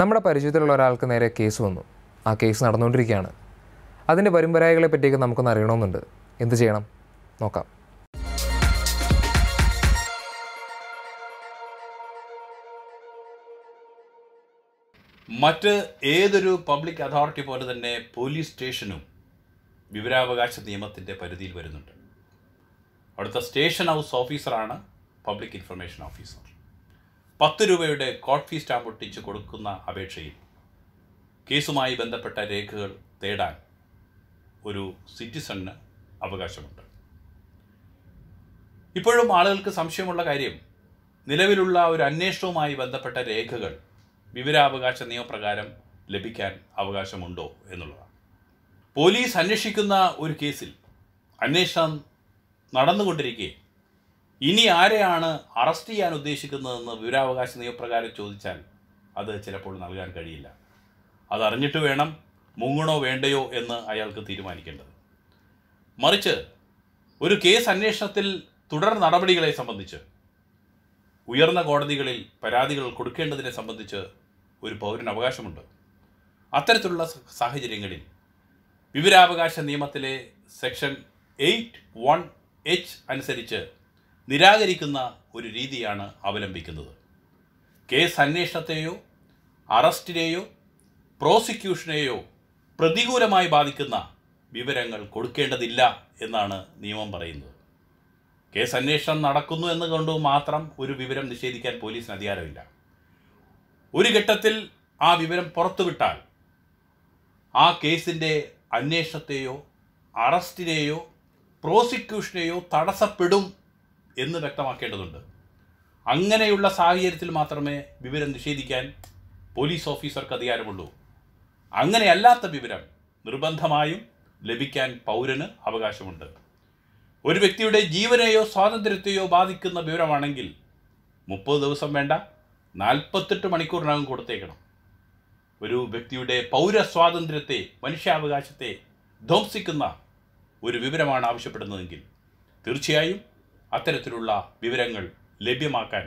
നമ്മുടെ പരിചയത്തിലുള്ള ഒരാൾക്ക് നേരെ കേസ് വന്നു ആ കേസ് നടന്നുകൊണ്ടിരിക്കുകയാണ് അതിൻ്റെ പരമ്പരായകളെ പറ്റിയൊക്കെ നമുക്കൊന്ന് അറിയണമെന്നുണ്ട് എന്ത് ചെയ്യണം നോക്കാം മറ്റ് ഏതൊരു പബ്ലിക് അതോറിറ്റി പോലെ തന്നെ പോലീസ് സ്റ്റേഷനും വിവരാവകാശ നിയമത്തിൻ്റെ പരിധിയിൽ വരുന്നുണ്ട് അവിടുത്തെ സ്റ്റേഷൻ ഹൗസ് ഓഫീസറാണ് പബ്ലിക് ഇൻഫർമേഷൻ ഓഫീസർ പത്ത് രൂപയുടെ കോട്ട് ഫീ സ്റ്റാമ്പ് ഒട്ടിച്ച് കൊടുക്കുന്ന അപേക്ഷയിൽ കേസുമായി ബന്ധപ്പെട്ട രേഖകൾ തേടാൻ ഒരു സിറ്റിസണ് അവകാശമുണ്ട് ഇപ്പോഴും ആളുകൾക്ക് സംശയമുള്ള കാര്യം നിലവിലുള്ള ഒരു അന്വേഷണവുമായി ബന്ധപ്പെട്ട രേഖകൾ വിവരാവകാശ നിയമപ്രകാരം ലഭിക്കാൻ അവകാശമുണ്ടോ എന്നുള്ളതാണ് പോലീസ് അന്വേഷിക്കുന്ന ഒരു കേസിൽ അന്വേഷണം നടന്നുകൊണ്ടിരിക്കുകയും ഇനി ആരെയാണ് അറസ്റ്റ് ചെയ്യാൻ ഉദ്ദേശിക്കുന്നതെന്ന് വിവരാവകാശ നിയമപ്രകാരം ചോദിച്ചാൽ അത് ചിലപ്പോൾ നൽകാൻ കഴിയില്ല അതറിഞ്ഞിട്ട് വേണം മുങ്ങണോ വേണ്ടയോ എന്ന് അയാൾക്ക് തീരുമാനിക്കേണ്ടത് മറിച്ച് ഒരു കേസ് അന്വേഷണത്തിൽ തുടർ നടപടികളെ സംബന്ധിച്ച് ഉയർന്ന കോടതികളിൽ പരാതികൾ കൊടുക്കേണ്ടതിനെ സംബന്ധിച്ച് ഒരു പൗരൻ അവകാശമുണ്ട് അത്തരത്തിലുള്ള സാഹചര്യങ്ങളിൽ വിവരാവകാശ നിയമത്തിലെ സെക്ഷൻ എയ്റ്റ് വൺ എച്ച് അനുസരിച്ച് നിരാകരിക്കുന്ന ഒരു രീതിയാണ് അവലംബിക്കുന്നത് കേസ് അന്വേഷണത്തെയോ അറസ്റ്റിനെയോ പ്രോസിക്യൂഷനെയോ പ്രതികൂലമായി ബാധിക്കുന്ന വിവരങ്ങൾ കൊടുക്കേണ്ടതില്ല എന്നാണ് നിയമം പറയുന്നത് കേസ് അന്വേഷണം നടക്കുന്നു എന്ന് കണ്ടു മാത്രം ഒരു വിവരം നിഷേധിക്കാൻ പോലീസിന് അധികാരമില്ല ഒരു ഘട്ടത്തിൽ ആ വിവരം പുറത്തുവിട്ടാൽ ആ കേസിൻ്റെ അന്വേഷണത്തെയോ അറസ്റ്റിനെയോ പ്രോസിക്യൂഷനെയോ തടസ്സപ്പെടും എന്ന് വ്യക്തമാക്കേണ്ടതുണ്ട് അങ്ങനെയുള്ള സാഹചര്യത്തിൽ മാത്രമേ വിവരം നിഷേധിക്കാൻ പോലീസ് ഓഫീസർക്ക് അധികാരമുള്ളൂ അങ്ങനെയല്ലാത്ത വിവരം നിർബന്ധമായും ലഭിക്കാൻ പൗരന് അവകാശമുണ്ട് ഒരു വ്യക്തിയുടെ ജീവനെയോ സ്വാതന്ത്ര്യത്തെയോ ബാധിക്കുന്ന വിവരമാണെങ്കിൽ മുപ്പത് ദിവസം വേണ്ട നാൽപ്പത്തെട്ട് മണിക്കൂറിനകം കൊടുത്തേക്കണം ഒരു വ്യക്തിയുടെ പൗര സ്വാതന്ത്ര്യത്തെ മനുഷ്യാവകാശത്തെ ധ്വംസിക്കുന്ന ഒരു വിവരമാണ് ആവശ്യപ്പെടുന്നതെങ്കിൽ തീർച്ചയായും അത്തരത്തിലുള്ള വിവരങ്ങൾ ലഭ്യമാക്കാൻ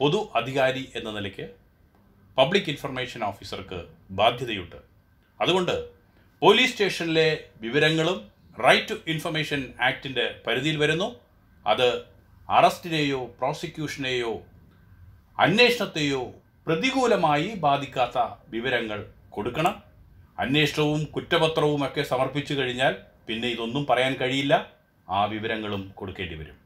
പൊതു അധികാരി എന്ന നിലയ്ക്ക് പബ്ലിക് ഇൻഫർമേഷൻ ഓഫീസർക്ക് ബാധ്യതയുണ്ട് അതുകൊണ്ട് പോലീസ് സ്റ്റേഷനിലെ വിവരങ്ങളും റൈറ്റ് ടു ഇൻഫർമേഷൻ ആക്ടിൻ്റെ പരിധിയിൽ വരുന്നു അത് അറസ്റ്റിനെയോ പ്രോസിക്യൂഷനെയോ അന്വേഷണത്തെയോ പ്രതികൂലമായി ബാധിക്കാത്ത വിവരങ്ങൾ കൊടുക്കണം അന്വേഷണവും കുറ്റപത്രവും ഒക്കെ സമർപ്പിച്ചു കഴിഞ്ഞാൽ പിന്നെ ഇതൊന്നും പറയാൻ കഴിയില്ല ആ വിവരങ്ങളും കൊടുക്കേണ്ടി വരും